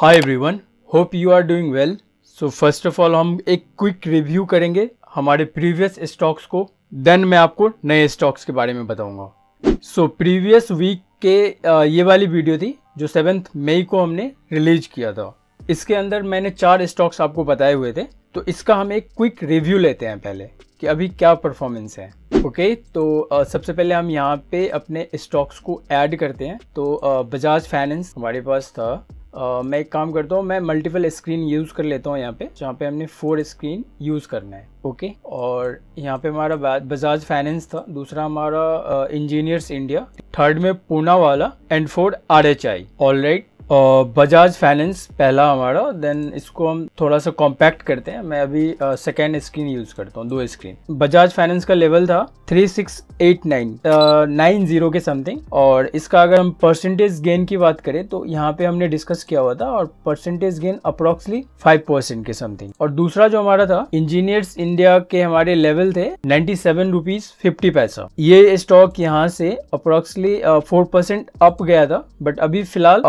hi everyone hope you are doing well so first of all हम एक quick review करेंगे हमारे previous stocks को देन मैं आपको नए स्टॉक्स के बारे में बताऊंगा सो प्रीवियस वीक के ये वाली वीडियो थी जो सेवेंथ मई को हमने रिलीज किया था इसके अंदर मैंने चार स्टॉक्स आपको बताए हुए थे तो इसका हम एक क्विक रिव्यू लेते हैं पहले कि अभी क्या परफॉर्मेंस है ओके okay, तो आ, सबसे पहले हम यहाँ पे अपने स्टॉक्स को ऐड करते हैं तो बजाज फाइनेंस हमारे पास था मैं एक काम करता हूँ मैं मल्टीपल स्क्रीन यूज़ कर लेता हूँ यहाँ पे जहाँ पे हमने फोर स्क्रीन यूज़ करना है ओके और यहाँ पे हमारा बजाज फाइनेंस था दूसरा हमारा इंजीनियर्स इंडिया थर्ड में Poonawalla and Ford R H I all right Bajaj Finance पहला हमारा देन इसको हम थोड़ा सा कॉम्पैक्ट करते हैं मैं अभी सेकेंड स्क्रीन यूज़ करता हूँ दो स्क्रीन बजाज फाइनेंस का लेवल था three six eight nine nine zero के समथिंग और इसका अगर हम परसेंटेज गेन की बात करें तो यहाँ पे हमने डिस्कस किया हुआ था और percentage gain approximately five percent के समथिंग और दूसरा जो हमारा था इंजीनियर्स इंडिया के हमारे लेवल थे नाइन्टी सेवन रुपीज फिफ्टी पैसा ये स्टॉक यहाँ से अप्रोक्सली फोर परसेंट अप गया था बट अभी फिलहाल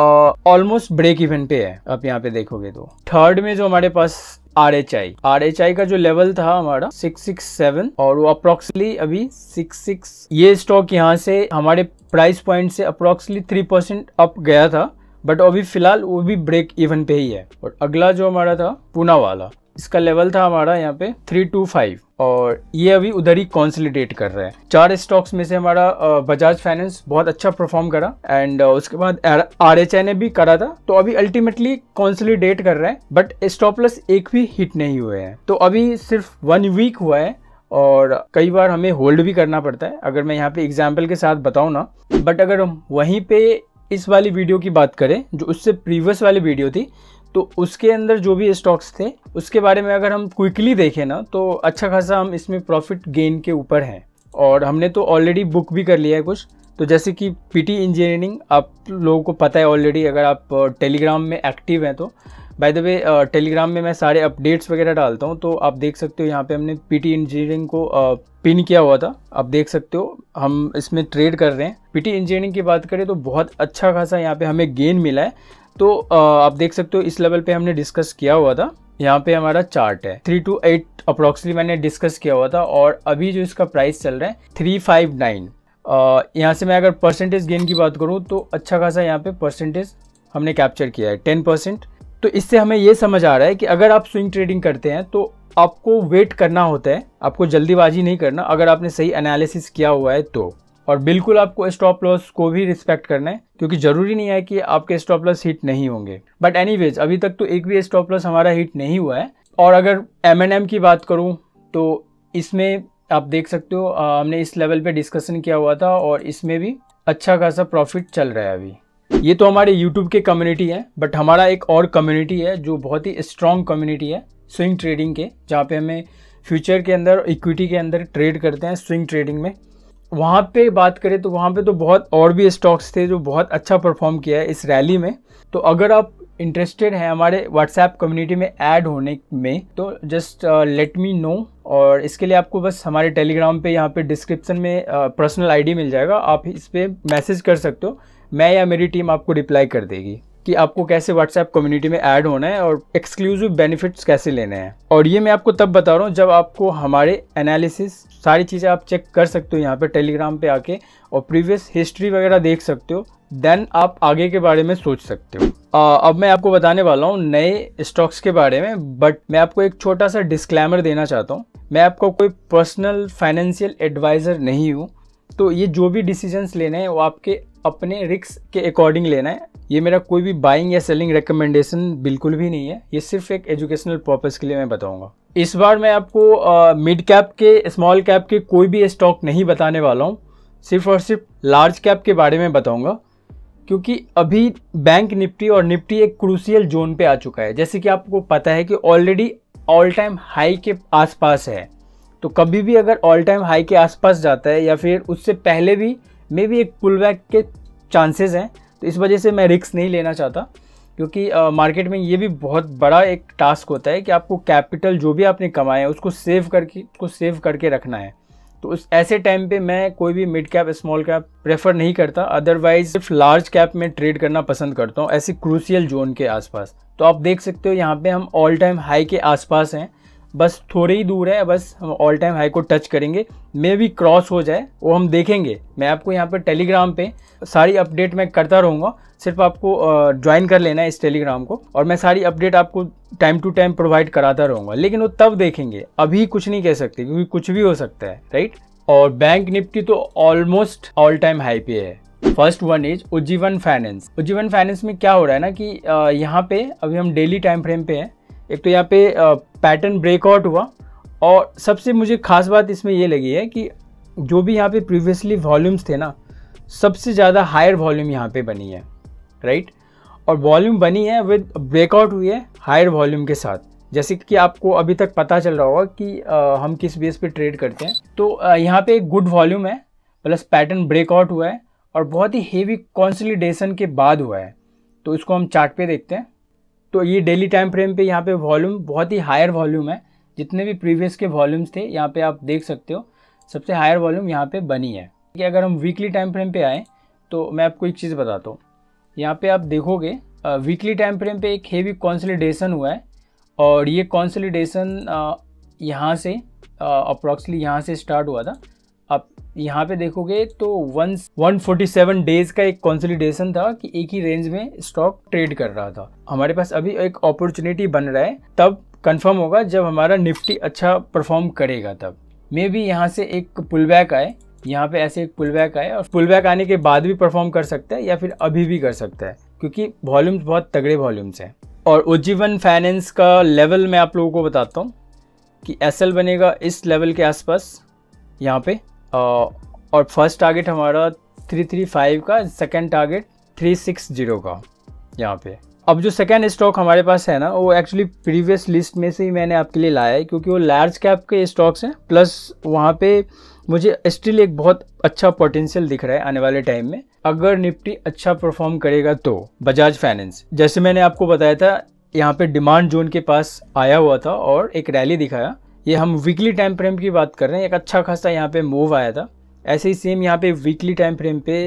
ऑलमोस्ट ब्रेक इवन पे है आप यहाँ पे देखोगे तो थर्ड में जो हमारे पास R H I R H I का जो लेवल था हमारा सिक्स सिक्स सेवन और वो अप्रोक्सली अभी सिक्स सिक्स ये स्टॉक यहाँ से हमारे प्राइस पॉइंट से अप्रोक्सली थ्री परसेंट अप गया था बट अभी फिलहाल वो भी ब्रेक इवन पे ही है और अगला जो हमारा था पूना वाला इसका लेवल था हमारा यहाँ पे थ्री टू फाइव और ये अभी उधर ही कॉन्सलिडेट कर रहा है चार स्टॉक्स में से हमारा बजाज फाइनेंस बहुत अच्छा परफॉर्म करा एंड उसके बाद आर एच ने भी करा था तो अभी अल्टीमेटली कॉन्सलिडेट कर रहा है बट स्टॉपलस एक भी हिट नहीं हुए हैं तो अभी सिर्फ वन वीक हुआ है और कई बार हमें होल्ड भी करना पड़ता है अगर मैं यहाँ पे एग्जाम्पल के साथ बताऊँ ना बट अगर हम वहीं पे इस वाली वीडियो की बात करें जो उससे प्रीवियस वाली वीडियो थी तो उसके अंदर जो भी स्टॉक्स थे उसके बारे में अगर हम क्विकली देखें ना तो अच्छा खासा हम इसमें प्रॉफिट गेन के ऊपर हैं और हमने तो ऑलरेडी बुक भी कर लिया है कुछ तो जैसे कि पीटी इंजीनियरिंग आप लोगों को पता है ऑलरेडी अगर आप टेलीग्राम uh, में एक्टिव हैं तो बाय द वे टेलीग्राम में मैं सारे अपडेट्स वगैरह डालता हूँ तो आप देख सकते हो यहाँ पे हमने पीटी इंजीनियरिंग को पिन uh, किया हुआ था आप देख सकते हो हम इसमें ट्रेड कर रहे हैं पीटी इंजीनियरिंग की बात करें तो बहुत अच्छा खासा यहाँ पे हमें गेन मिला है तो uh, आप देख सकते हो इस लेवल पे हमने डिस्कस किया हुआ था यहाँ पे हमारा चार्ट है थ्री टू एट अप्रोक्सली मैंने डिस्कस किया हुआ था और अभी जो इसका प्राइस चल रहा है थ्री फाइव नाइन यहाँ से मैं अगर परसेंटेज गेन की बात करूँ तो अच्छा खासा यहाँ पे परसेंटेज हमने कैप्चर किया है टेन परसेंट तो इससे हमें ये समझ आ रहा है कि अगर आप स्विंग ट्रेडिंग करते हैं तो आपको वेट करना होता है आपको जल्दीबाजी नहीं करना अगर आपने सही एनालिसिस किया हुआ है तो और बिल्कुल आपको स्टॉप लॉस को भी रिस्पेक्ट करना है क्योंकि ज़रूरी नहीं है कि आपके स्टॉप लॉस हिट नहीं होंगे बट एनीवेज अभी तक तो एक भी स्टॉप लॉस हमारा हिट नहीं हुआ है और अगर एम एन एम की बात करूँ तो इसमें आप देख सकते हो हमने इस लेवल पे डिस्कशन किया हुआ था और इसमें भी अच्छा खासा प्रॉफिट चल रहा है अभी ये तो हमारे यूट्यूब के कम्युनिटी है बट हमारा एक और कम्युनिटी है जो बहुत ही स्ट्रॉन्ग कम्युनिटी है स्विंग ट्रेडिंग के जहाँ पे हमें फ्यूचर के अंदर इक्विटी के अंदर ट्रेड करते हैं स्विंग ट्रेडिंग में वहाँ पे बात करें तो वहाँ पे तो बहुत और भी स्टॉक्स थे जो बहुत अच्छा परफॉर्म किया है इस रैली में तो अगर आप इंटरेस्टेड हैं हमारे व्हाट्सएप कम्युनिटी में ऐड होने में तो जस्ट लेट मी नो और इसके लिए आपको बस हमारे टेलीग्राम पे यहाँ पे डिस्क्रिप्शन में पर्सनल uh, आईडी मिल जाएगा आप इस पर मैसेज कर सकते हो मैं या मेरी टीम आपको रिप्लाई कर देगी कि आपको कैसे व्हाट्सएप कम्युनिटी में ऐड होना है और एक्सक्लूसिव बेनिफिट्स कैसे लेने हैं और ये मैं आपको तब बता रहा हूँ जब आपको हमारे एनालिसिस सारी चीज़ें आप चेक कर सकते हो यहाँ पे टेलीग्राम पे आके और प्रीवियस हिस्ट्री वगैरह देख सकते हो देन आप आगे के बारे में सोच सकते हो आ, अब मैं आपको बताने वाला हूँ नए स्टॉक्स के बारे में बट मैं आपको एक छोटा सा डिस्क्लेमर देना चाहता हूँ मैं आपका कोई पर्सनल फाइनेंशियल एडवाइज़र नहीं हूँ तो ये जो भी डिसीजंस लेने हैं वो आपके अपने रिक्स के अकॉर्डिंग लेना है ये मेरा कोई भी बाइंग या सेलिंग रिकमेंडेशन बिल्कुल भी नहीं है ये सिर्फ एक एजुकेशनल पर्पज़ के लिए मैं बताऊँगा इस बार मैं आपको मिड कैप के स्मॉल कैप के कोई भी स्टॉक नहीं बताने वाला हूँ सिर्फ और सिर्फ लार्ज कैप के बारे में बताऊँगा क्योंकि अभी बैंक निफ्टी और निफ्टी एक क्रूसियल जोन पे आ चुका है जैसे कि आपको पता है कि ऑलरेडी ऑल टाइम हाई के आसपास है तो कभी भी अगर ऑल टाइम हाई के आसपास जाता है या फिर उससे पहले भी मे भी एक पुल बैक के चांसेस हैं तो इस वजह से मैं रिक्स नहीं लेना चाहता क्योंकि मार्केट में ये भी बहुत बड़ा एक टास्क होता है कि आपको कैपिटल जो भी आपने कमाया है उसको सेव करके उसको सेव करके रखना है तो उस ऐसे टाइम पे मैं कोई भी mid cap small cap prefer नहीं करता अदरवाइज सिर्फ लार्ज कैप में ट्रेड करना पसंद करता हूँ ऐसे क्रूसियल जोन के आसपास तो आप देख सकते हो यहाँ पे हम ऑल टाइम हाई के आसपास हैं बस थोड़े ही दूर है बस हम ऑल टाइम हाई को टच करेंगे मे भी क्रॉस हो जाए वो हम देखेंगे मैं आपको यहाँ पर टेलीग्राम पे सारी अपडेट मैं करता रहूँगा सिर्फ आपको ज्वाइन कर लेना है इस टेलीग्राम को और मैं सारी अपडेट आपको टाइम टू टाइम प्रोवाइड कराता रहूँगा लेकिन वो तब देखेंगे अभी कुछ नहीं कह सकते क्योंकि कुछ भी हो सकता है राइट और बैंक निफ्टी तो ऑलमोस्ट ऑल टाइम हाई पे है first one is Ujjivan Finance Ujjivan Finance में क्या हो रहा है ना कि यहाँ पे अभी हम डेली टाइम फ्रेम पे हैं एक तो यहाँ पे पैटर्न ब्रेकआउट हुआ और सबसे मुझे खास बात इसमें ये लगी है कि जो भी यहाँ पे प्रीवियसली वॉल्यूम्स थे ना सबसे ज़्यादा हायर वॉल्यूम यहाँ पे बनी है राइट और वॉल्यूम बनी है विद ब्रेकआउट हुई है हायर वॉल्यूम के साथ जैसे कि आपको अभी तक पता चल रहा होगा कि आ, हम किस बेस पे ट्रेड करते हैं तो आ, यहाँ पे एक गुड वॉल्यूम है प्लस पैटर्न ब्रेकआउट हुआ है और बहुत ही हेवी कॉन्सलीडेशन के बाद हुआ है तो इसको हम चार्ट पे देखते हैं तो ये डेली टाइम फ्रेम पे यहाँ पे वॉल्यूम बहुत ही हायर वॉल्यूम है जितने भी प्रीवियस के वॉल्यूम्स थे यहाँ पे आप देख सकते हो सबसे हायर वॉल्यूम यहाँ पे बनी है कि अगर हम वीकली टाइम फ्रेम पे आए तो मैं आपको एक चीज़ बताता हूँ यहाँ पे आप देखोगे वीकली टाइम फ्रेम पे एक हेवी कॉन्सलिडेशन हुआ है और ये कॉन्सलिडेशन यहाँ से अप्रॉक्सली यहाँ से स्टार्ट हुआ था आप यहाँ पे देखोगे तो वन सेवन डेज का एक कॉन्सोलिडेशन था कि एक ही रेंज में स्टॉक ट्रेड कर रहा था हमारे पास अभी एक अपॉर्चुनिटी बन रहा है तब कंफर्म होगा जब हमारा निफ्टी अच्छा परफॉर्म करेगा तब मे भी यहाँ से एक पुल बैक आए यहाँ पे ऐसे एक पुल बैक आए और पुल बैक आने के बाद भी परफॉर्म कर सकता है या फिर अभी भी कर सकता है क्योंकि वॉल्यूम्स बहुत तगड़े वॉल्यूम्स हैं और उज्जीवन फाइनेंस का लेवल मैं आप लोगों को बताता हूँ कि एस बनेगा इस लेवल के आसपास यहाँ पे और फर्स्ट टारगेट हमारा थ्री थ्री फाइव का second target three six zero का यहाँ पे अब जो सेकेंड स्टॉक हमारे पास है ना वो एक्चुअली प्रीवियस लिस्ट में से ही मैंने आपके लिए लाया है क्योंकि वो लार्ज कैप के स्टॉक्स हैं प्लस वहाँ पे मुझे स्टिल एक बहुत अच्छा पोटेंशियल दिख रहा है आने वाले टाइम में अगर निफ्टी अच्छा परफॉर्म करेगा तो बजाज फाइनेंस जैसे मैंने आपको बताया था यहाँ पे डिमांड जोन के पास आया हुआ था और एक रैली दिखाया ये हम वीकली टाइम फ्रेम की बात कर रहे हैं एक अच्छा खासा यहाँ पे मूव आया था ऐसे ही सेम यहाँ पे वीकली टाइम फ्रेम पे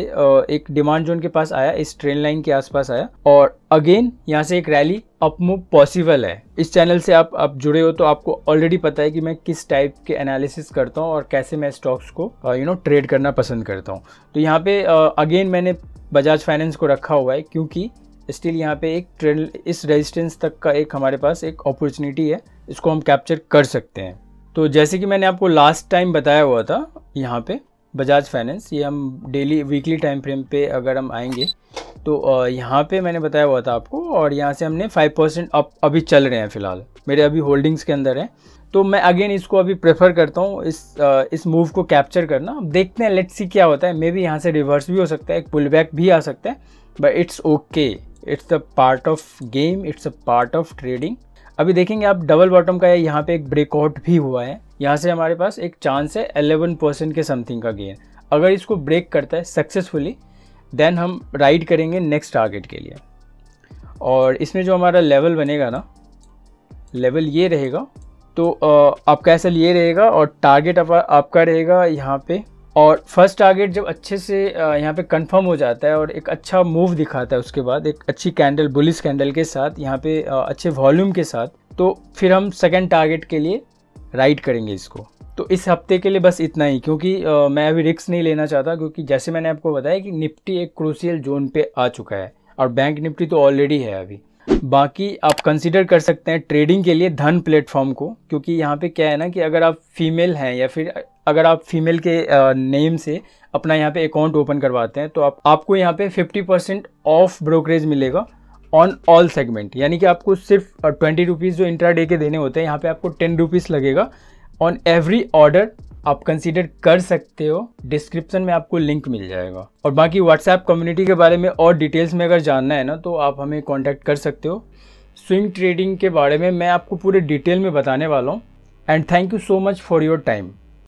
एक डिमांड जोन के पास आया इस ट्रेन लाइन के आसपास आया और अगेन यहाँ से एक रैली अप मूव पॉसिबल है इस चैनल से आप आप जुड़े हो तो आपको ऑलरेडी पता है कि मैं किस टाइप के एनालिसिस करता हूँ और कैसे मैं स्टॉक्स को यू नो ट्रेड करना पसंद करता हूँ तो यहाँ पे अगेन मैंने बजाज फाइनेंस को रखा हुआ है क्योंकि स्टिल यहाँ पे एक ट्रेन इस रेजिस्टेंस तक का एक हमारे पास एक अपॉर्चुनिटी है इसको हम कैप्चर कर सकते हैं तो जैसे कि मैंने आपको लास्ट टाइम बताया हुआ था यहाँ पे बजाज फाइनेंस ये हम डेली वीकली टाइम फ्रेम पे अगर हम आएंगे तो यहाँ पे मैंने बताया हुआ था आपको और यहाँ से हमने 5 परसेंट अप अभी चल रहे हैं फ़िलहाल मेरे अभी होल्डिंग्स के अंदर हैं तो मैं अगेन इसको अभी प्रेफर करता हूँ इस इस मूव को कैप्चर करना देखते हैं लेट्स सी क्या होता है मे बी यहाँ से रिवर्स भी हो सकता है एक पुल बैक भी आ सकता है but it's okay it's a part of game it's a part of trading अभी देखेंगे आप डबल बॉटम का यहाँ पे एक ब्रेकआउट भी हुआ है यहाँ से हमारे पास एक चांस है 11 परसेंट के समथिंग का गेन अगर इसको ब्रेक करता है सक्सेसफुली देन हम राइड करेंगे नेक्स्ट टारगेट के लिए और इसमें जो हमारा लेवल बनेगा ना लेवल ये रहेगा तो आपका ऐसा ये रहेगा और टारगेट आप, आपका रहेगा यहाँ पे और फर्स्ट टारगेट जब अच्छे से यहाँ पे कंफर्म हो जाता है और एक अच्छा मूव दिखाता है उसके बाद एक अच्छी कैंडल बुलिस कैंडल के साथ यहाँ पे अच्छे वॉल्यूम के साथ तो फिर हम सेकेंड टारगेट के लिए राइड करेंगे इसको तो इस हफ्ते के लिए बस इतना ही क्योंकि आ, मैं अभी रिक्स नहीं लेना चाहता क्योंकि जैसे मैंने आपको बताया कि निफ्टी एक क्रूसियल जोन पे आ चुका है और बैंक निफ्टी तो ऑलरेडी है अभी बाकी आप कंसिडर कर सकते हैं ट्रेडिंग के लिए धन प्लेटफॉर्म को क्योंकि यहाँ पे क्या है ना कि अगर आप फीमेल हैं या फिर अगर आप फीमेल के नेम से अपना यहाँ पे अकाउंट ओपन करवाते हैं तो आप आपको यहाँ पे 50% ऑफ ब्रोकरेज मिलेगा ऑन ऑल सेगमेंट यानी कि आपको सिर्फ ट्वेंटी रुपीज़ जो इंट्रा डे के देने होते हैं यहाँ पे आपको टेन रुपीज़ लगेगा ऑन एवरी ऑर्डर आप कंसीडर कर सकते हो डिस्क्रिप्शन में आपको लिंक मिल जाएगा और बाकी व्हाट्सएप कम्युनिटी के बारे में और डिटेल्स में अगर जानना है ना तो आप हमें कॉन्टैक्ट कर सकते हो स्विंग ट्रेडिंग के बारे में मैं आपको पूरे डिटेल में बताने वाला हूँ and thank you so much for your time